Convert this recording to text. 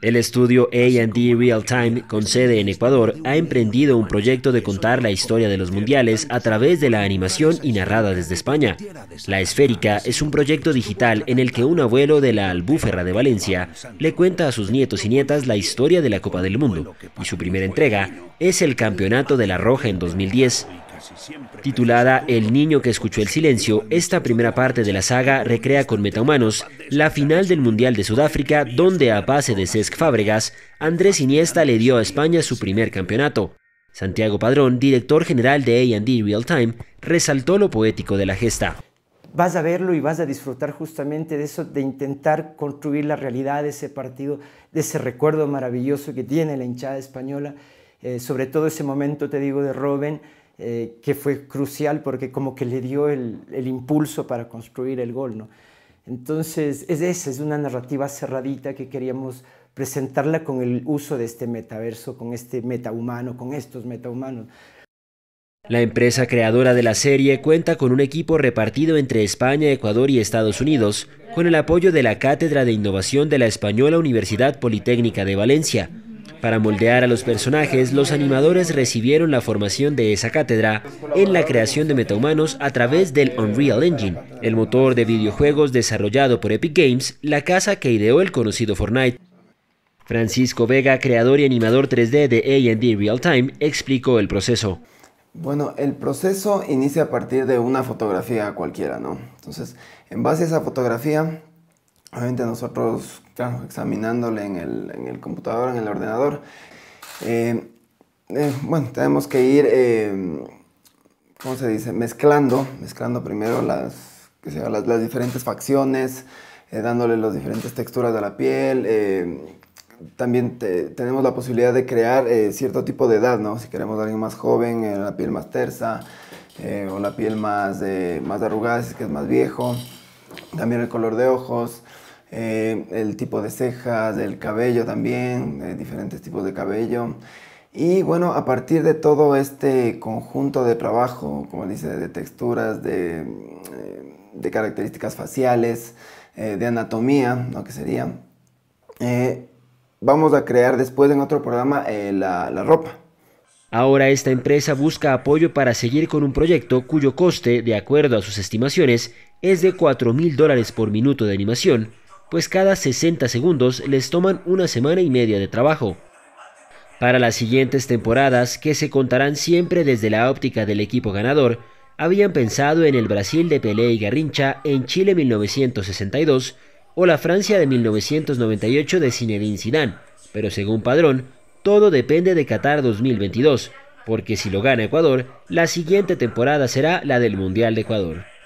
El estudio AD Real Time, con sede en Ecuador, ha emprendido un proyecto de contar la historia de los mundiales a través de la animación y narrada desde España. La Esférica es un proyecto digital en el que un abuelo de la Albúfera de Valencia le cuenta a sus nietos y nietas la historia de la Copa del Mundo, y su primera entrega es el Campeonato de la Roja en 2010, Titulada El niño que escuchó el silencio, esta primera parte de la saga recrea con metahumanos la final del Mundial de Sudáfrica, donde a base de Cesc Fábregas, Andrés Iniesta le dio a España su primer campeonato. Santiago Padrón, director general de AD Real Time, resaltó lo poético de la gesta. Vas a verlo y vas a disfrutar justamente de eso, de intentar construir la realidad de ese partido, de ese recuerdo maravilloso que tiene la hinchada española, eh, sobre todo ese momento, te digo, de Robben eh, que fue crucial porque como que le dio el, impulso para construir el gol. Entonces, es esa, es una narrativa cerradita que queríamos presentarla con el uso de este metaverso, con este metahumano, con estos metahumanos. La empresa creadora de la serie cuenta con un equipo repartido entre España, Ecuador y Estados Unidos, con el apoyo de la Cátedra de Innovación de la Española Universidad Politécnica de Valencia, para moldear a los personajes, los animadores recibieron la formación de esa cátedra en la creación de metahumanos a través del Unreal Engine, el motor de videojuegos desarrollado por Epic Games, la casa que ideó el conocido Fortnite. Francisco Vega, creador y animador 3D de AD Real Time, explicó el proceso. Bueno, el proceso inicia a partir de una fotografía cualquiera, ¿no? Entonces, en base a esa fotografía, Obviamente nosotros examinándole en el, en el computador, en el ordenador. Eh, eh, bueno, tenemos que ir, eh, ¿cómo se dice? Mezclando, mezclando primero las, que sea las, las, diferentes facciones, dándole las diferentes texturas de la piel. también tenemos la posibilidad de crear cierto tipo de edad, ¿no? Si queremos a alguien más joven, la piel más tersa, o la piel más, más arrugada, si es que es más viejo. También el color de ojos. Eh, el tipo de cejas, el cabello también, eh, diferentes tipos de cabello. Y bueno, a partir de todo este conjunto de trabajo, como dice, de texturas, de, eh, características faciales, de anatomía, lo que sería, vamos a crear después en otro programa la, la ropa. Ahora esta empresa busca apoyo para seguir con un proyecto cuyo coste, de acuerdo a sus estimaciones, es de 4 mil dólares por minuto de animación pues cada 60 segundos les toman una semana y media de trabajo. Para las siguientes temporadas, que se contarán siempre desde la óptica del equipo ganador, habían pensado en el Brasil de Pelé y Garrincha en Chile 1962 o la Francia de 1998 de Zinedine Zidane, pero según Padrón, todo depende de Qatar 2022, porque si lo gana Ecuador, la siguiente temporada será la del Mundial de Ecuador.